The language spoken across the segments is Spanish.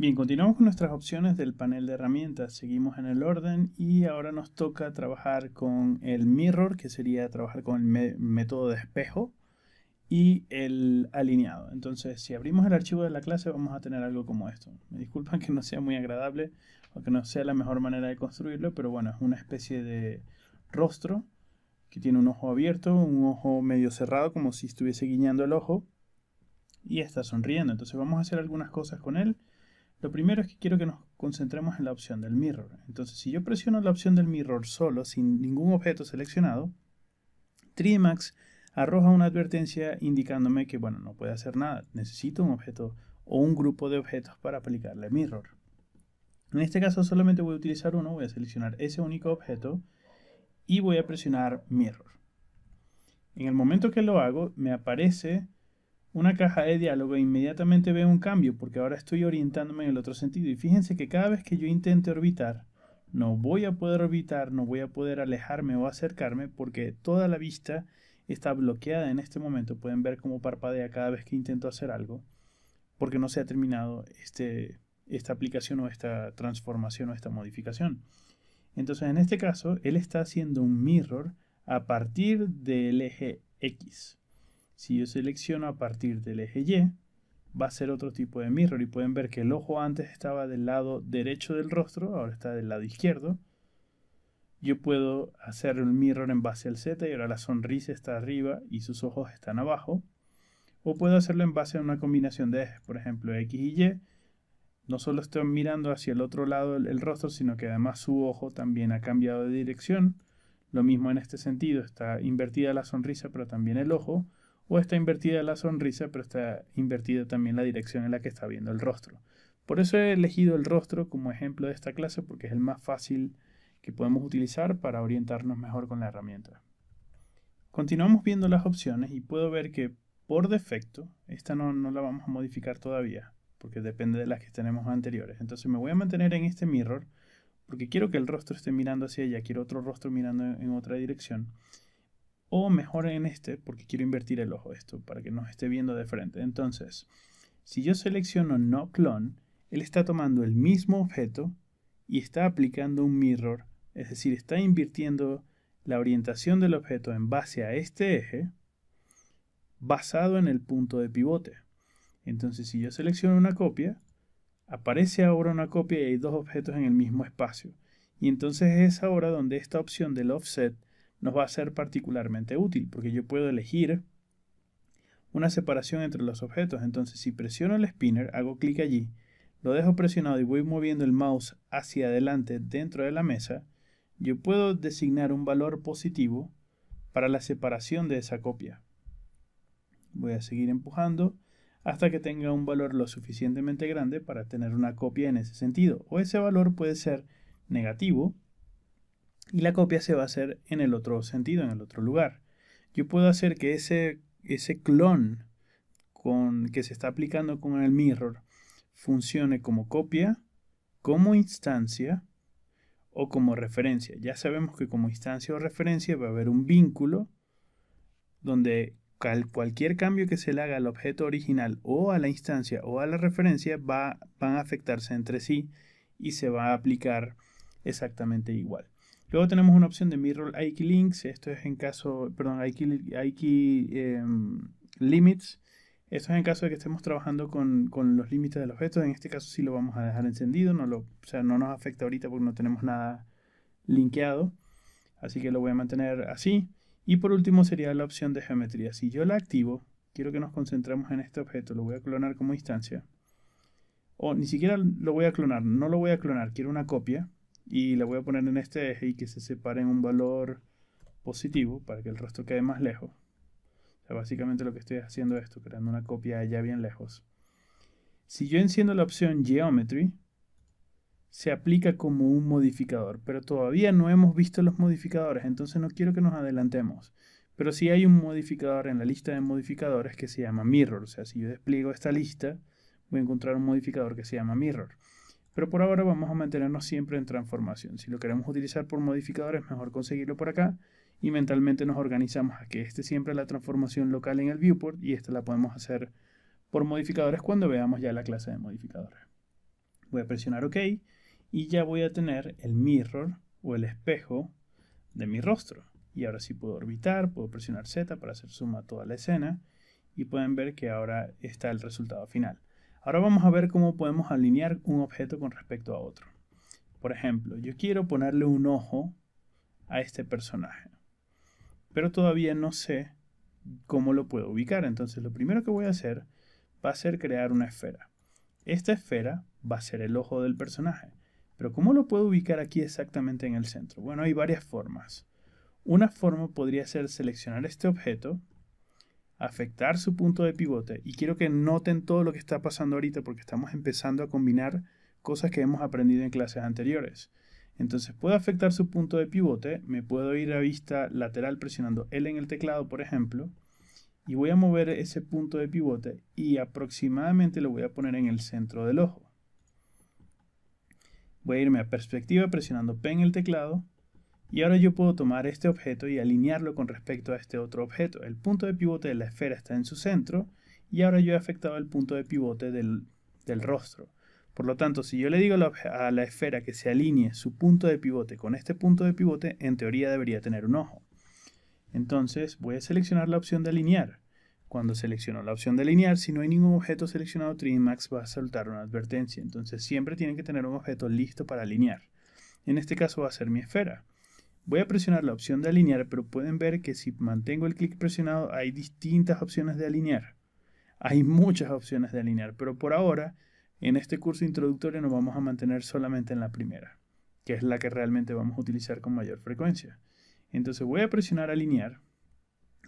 Bien, continuamos con nuestras opciones del panel de herramientas. Seguimos en el orden y ahora nos toca trabajar con el mirror, que sería trabajar con el método de espejo y el alineado. Entonces, si abrimos el archivo de la clase, vamos a tener algo como esto. Me disculpan que no sea muy agradable o que no sea la mejor manera de construirlo, pero bueno, es una especie de rostro que tiene un ojo abierto, un ojo medio cerrado, como si estuviese guiñando el ojo y está sonriendo. Entonces, vamos a hacer algunas cosas con él lo primero es que quiero que nos concentremos en la opción del mirror. Entonces, si yo presiono la opción del mirror solo, sin ningún objeto seleccionado, Trimax arroja una advertencia indicándome que, bueno, no puede hacer nada. Necesito un objeto o un grupo de objetos para aplicarle mirror. En este caso solamente voy a utilizar uno, voy a seleccionar ese único objeto y voy a presionar mirror. En el momento que lo hago, me aparece una caja de diálogo e inmediatamente veo un cambio porque ahora estoy orientándome en el otro sentido. Y fíjense que cada vez que yo intente orbitar, no voy a poder orbitar, no voy a poder alejarme o acercarme porque toda la vista está bloqueada en este momento. Pueden ver cómo parpadea cada vez que intento hacer algo porque no se ha terminado este, esta aplicación o esta transformación o esta modificación. Entonces en este caso él está haciendo un mirror a partir del eje X. Si yo selecciono a partir del eje Y, va a ser otro tipo de mirror y pueden ver que el ojo antes estaba del lado derecho del rostro, ahora está del lado izquierdo. Yo puedo hacer un mirror en base al Z y ahora la sonrisa está arriba y sus ojos están abajo. O puedo hacerlo en base a una combinación de ejes, por ejemplo X y Y. No solo estoy mirando hacia el otro lado el, rostro, sino que además su ojo también ha cambiado de dirección. Lo mismo en este sentido, está invertida la sonrisa pero también el ojo o está invertida la sonrisa, pero está invertida también la dirección en la que está viendo el rostro. Por eso he elegido el rostro como ejemplo de esta clase porque es el más fácil que podemos utilizar para orientarnos mejor con la herramienta. Continuamos viendo las opciones y puedo ver que por defecto, esta no, la vamos a modificar todavía porque depende de las que tenemos anteriores. Entonces me voy a mantener en este mirror porque quiero que el rostro esté mirando hacia ella, quiero otro rostro mirando en otra dirección o mejor en este porque quiero invertir el ojo esto para que nos esté viendo de frente. Entonces, si yo selecciono no clone, él está tomando el mismo objeto y está aplicando un mirror, es decir, está invirtiendo la orientación del objeto en base a este eje basado en el punto de pivote. Entonces, si yo selecciono una copia, aparece ahora una copia y hay dos objetos en el mismo espacio. Y entonces es ahora donde esta opción del offset nos va a ser particularmente útil, porque yo puedo elegir una separación entre los objetos. Entonces, si presiono el spinner, hago clic allí, lo dejo presionado y voy moviendo el mouse hacia adelante dentro de la mesa, yo puedo designar un valor positivo para la separación de esa copia. Voy a seguir empujando hasta que tenga un valor lo suficientemente grande para tener una copia en ese sentido. O ese valor puede ser negativo, y la copia se va a hacer en el otro sentido, en el otro lugar. Yo puedo hacer que ese, ese clon con, que se está aplicando con el mirror funcione como copia, como instancia o como referencia. Ya sabemos que como instancia o referencia va a haber un vínculo donde cualquier cambio que se le haga al objeto original o a la instancia o a la referencia va, van a afectarse entre sí y se va a aplicar exactamente igual. Luego tenemos una opción de Mirror IK Links, esto es en caso, perdón, IK, em, Limits, esto es en caso de que estemos trabajando con, los límites del objeto, en este caso sí lo vamos a dejar encendido, no lo, o sea, no nos afecta ahorita porque no tenemos nada linkeado, así que lo voy a mantener así. Y por último sería la opción de geometría, si yo la activo, quiero que nos concentremos en este objeto, lo voy a clonar como instancia, o ni siquiera lo voy a clonar, no lo voy a clonar, quiero una copia, y la voy a poner en este eje y que se separe en un valor positivo para que el resto quede más lejos. O sea, básicamente lo que estoy haciendo es esto, creando una copia allá bien lejos. Si yo enciendo la opción Geometry, se aplica como un modificador, pero todavía no hemos visto los modificadores, entonces no quiero que nos adelantemos. Pero si hay un modificador en la lista de modificadores que se llama Mirror, o sea, si yo despliego esta lista, voy a encontrar un modificador que se llama Mirror. Pero por ahora vamos a mantenernos siempre en transformación. Si lo queremos utilizar por modificadores, mejor conseguirlo por acá y mentalmente nos organizamos a que esté siempre la transformación local en el viewport y esta la podemos hacer por modificadores cuando veamos ya la clase de modificadores. Voy a presionar OK y ya voy a tener el mirror o el espejo de mi rostro. Y ahora sí puedo orbitar, puedo presionar Z para hacer suma a toda la escena y pueden ver que ahora está el resultado final. Ahora vamos a ver cómo podemos alinear un objeto con respecto a otro. Por ejemplo, yo quiero ponerle un ojo a este personaje, pero todavía no sé cómo lo puedo ubicar. Entonces lo primero que voy a hacer va a ser crear una esfera. Esta esfera va a ser el ojo del personaje. Pero ¿cómo lo puedo ubicar aquí exactamente en el centro? Bueno, hay varias formas. Una forma podría ser seleccionar este objeto afectar su punto de pivote. Y quiero que noten todo lo que está pasando ahorita porque estamos empezando a combinar cosas que hemos aprendido en clases anteriores. Entonces puedo afectar su punto de pivote, me puedo ir a vista lateral presionando L en el teclado, por ejemplo, y voy a mover ese punto de pivote y aproximadamente lo voy a poner en el centro del ojo. Voy a irme a perspectiva presionando P en el teclado y ahora yo puedo tomar este objeto y alinearlo con respecto a este otro objeto. El punto de pivote de la esfera está en su centro y ahora yo he afectado el punto de pivote del, rostro. Por lo tanto, si yo le digo a la esfera que se alinee su punto de pivote con este punto de pivote, en teoría debería tener un ojo. Entonces voy a seleccionar la opción de alinear. Cuando selecciono la opción de alinear, si no hay ningún objeto seleccionado, 3 Max va a soltar una advertencia. Entonces siempre tienen que tener un objeto listo para alinear. En este caso va a ser mi esfera. Voy a presionar la opción de alinear, pero pueden ver que si mantengo el clic presionado hay distintas opciones de alinear. Hay muchas opciones de alinear, pero por ahora, en este curso introductorio nos vamos a mantener solamente en la primera, que es la que realmente vamos a utilizar con mayor frecuencia. Entonces voy a presionar alinear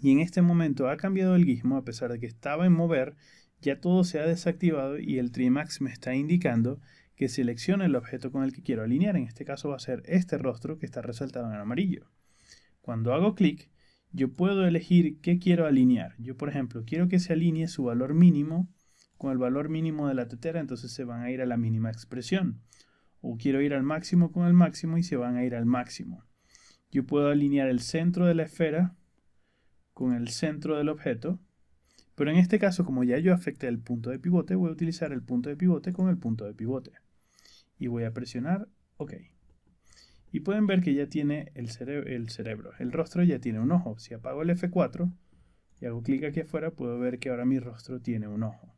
y en este momento ha cambiado el guismo a pesar de que estaba en mover, ya todo se ha desactivado y el Trimax me está indicando que seleccione el objeto con el que quiero alinear. En este caso va a ser este rostro que está resaltado en amarillo. Cuando hago clic, yo puedo elegir qué quiero alinear. Yo, por ejemplo, quiero que se alinee su valor mínimo con el valor mínimo de la tetera, entonces se van a ir a la mínima expresión. O quiero ir al máximo con el máximo y se van a ir al máximo. Yo puedo alinear el centro de la esfera con el centro del objeto pero en este caso, como ya yo afecté el punto de pivote, voy a utilizar el punto de pivote con el punto de pivote. Y voy a presionar OK. Y pueden ver que ya tiene el, el cerebro, el rostro ya tiene un ojo. Si apago el F4 y hago clic aquí afuera, puedo ver que ahora mi rostro tiene un ojo.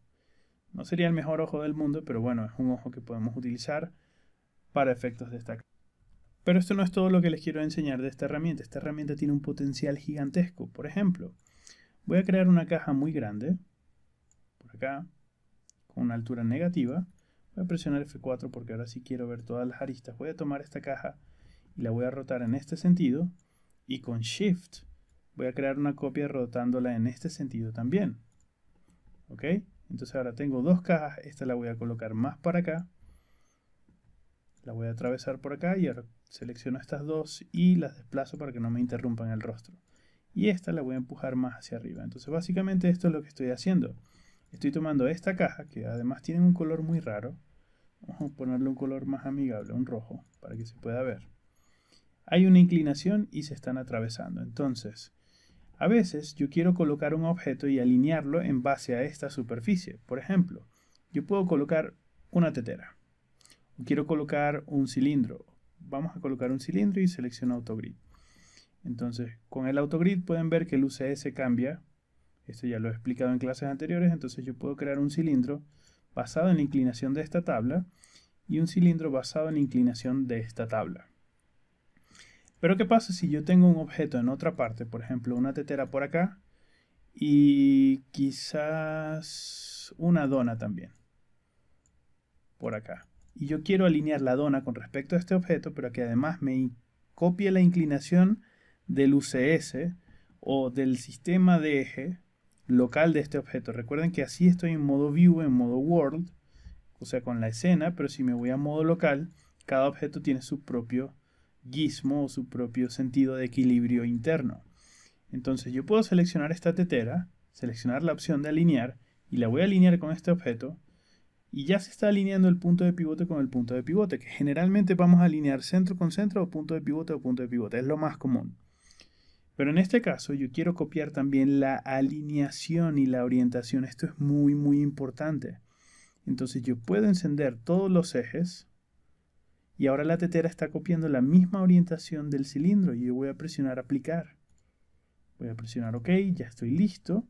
No sería el mejor ojo del mundo, pero bueno, es un ojo que podemos utilizar para efectos de esta Pero esto no es todo lo que les quiero enseñar de esta herramienta. Esta herramienta tiene un potencial gigantesco. Por ejemplo, Voy a crear una caja muy grande, por acá, con una altura negativa. Voy a presionar F4 porque ahora sí quiero ver todas las aristas. Voy a tomar esta caja y la voy a rotar en este sentido. Y con Shift voy a crear una copia rotándola en este sentido también. ¿Ok? Entonces ahora tengo dos cajas. Esta la voy a colocar más para acá. La voy a atravesar por acá y selecciono estas dos y las desplazo para que no me interrumpan el rostro y esta la voy a empujar más hacia arriba. Entonces básicamente esto es lo que estoy haciendo. Estoy tomando esta caja, que además tiene un color muy raro. Vamos a ponerle un color más amigable, un rojo, para que se pueda ver. Hay una inclinación y se están atravesando. Entonces, a veces yo quiero colocar un objeto y alinearlo en base a esta superficie. Por ejemplo, yo puedo colocar una tetera. quiero colocar un cilindro. Vamos a colocar un cilindro y selecciono Autogrid. Entonces, con el autogrid pueden ver que el UCS cambia. Esto ya lo he explicado en clases anteriores. Entonces yo puedo crear un cilindro basado en la inclinación de esta tabla y un cilindro basado en la inclinación de esta tabla. Pero ¿qué pasa si yo tengo un objeto en otra parte? Por ejemplo, una tetera por acá y quizás una dona también por acá. Y yo quiero alinear la dona con respecto a este objeto, pero que además me copie la inclinación del UCS o del sistema de eje local de este objeto. Recuerden que así estoy en modo view, en modo world, o sea, con la escena, pero si me voy a modo local, cada objeto tiene su propio gizmo o su propio sentido de equilibrio interno. Entonces yo puedo seleccionar esta tetera, seleccionar la opción de alinear y la voy a alinear con este objeto y ya se está alineando el punto de pivote con el punto de pivote, que generalmente vamos a alinear centro con centro o punto de pivote o punto de pivote, es lo más común. Pero en este caso yo quiero copiar también la alineación y la orientación. Esto es muy, muy importante. Entonces yo puedo encender todos los ejes y ahora la tetera está copiando la misma orientación del cilindro y yo voy a presionar aplicar. Voy a presionar OK, ya estoy listo.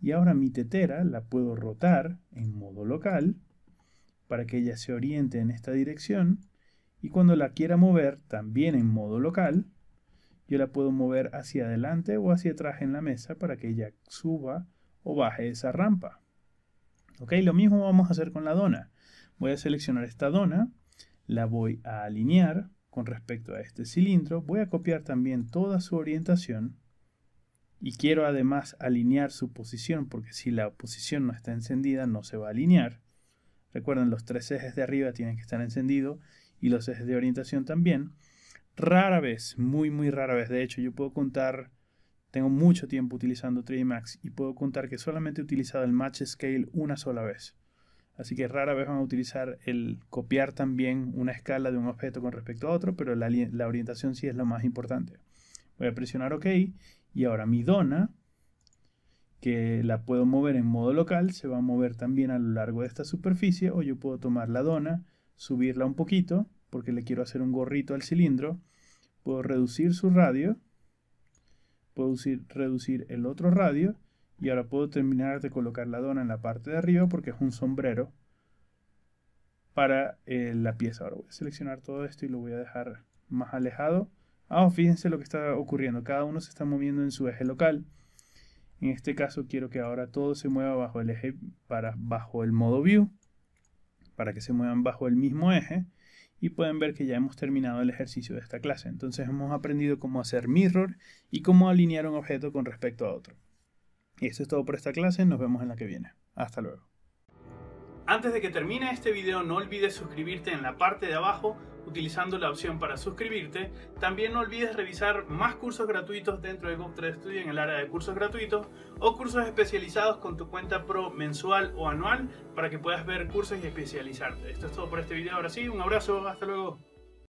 Y ahora mi tetera la puedo rotar en modo local para que ella se oriente en esta dirección. Y cuando la quiera mover también en modo local, yo la puedo mover hacia adelante o hacia atrás en la mesa para que ella suba o baje esa rampa. lo mismo vamos a hacer con la dona. Voy a seleccionar esta dona, la voy a alinear con respecto a este cilindro. Voy a copiar también toda su orientación y quiero además alinear su posición porque si la posición no está encendida no se va a alinear. Recuerden, los tres ejes de arriba tienen que estar encendidos y los ejes de orientación también. Rara vez, muy, muy rara vez. De hecho, yo puedo contar, tengo mucho tiempo utilizando 3D Max y puedo contar que solamente he utilizado el Match Scale una sola vez. Así que rara vez van a utilizar el copiar también una escala de un objeto con respecto a otro, pero la, la orientación sí es lo más importante. Voy a presionar OK y ahora mi dona, que la puedo mover en modo local, se va a mover también a lo largo de esta superficie o yo puedo tomar la dona, subirla un poquito porque le quiero hacer un gorrito al cilindro, puedo reducir su radio, puedo reducir el otro radio y ahora puedo terminar de colocar la dona en la parte de arriba porque es un sombrero para eh, la pieza. Ahora voy a seleccionar todo esto y lo voy a dejar más alejado. Ah, fíjense lo que está ocurriendo. Cada uno se está moviendo en su eje local. En este caso quiero que ahora todo se mueva bajo el eje para bajo el modo view para que se muevan bajo el mismo eje y pueden ver que ya hemos terminado el ejercicio de esta clase. Entonces hemos aprendido cómo hacer mirror y cómo alinear un objeto con respecto a otro. Y eso es todo por esta clase, nos vemos en la que viene. Hasta luego. Antes de que termine este video no olvides suscribirte en la parte de abajo utilizando la opción para suscribirte. También no olvides revisar más cursos gratuitos dentro de GovTrade Studio en el área de cursos gratuitos o cursos especializados con tu cuenta pro mensual o anual para que puedas ver cursos y especializarte. Esto es todo por este video. Ahora sí, un abrazo, hasta luego.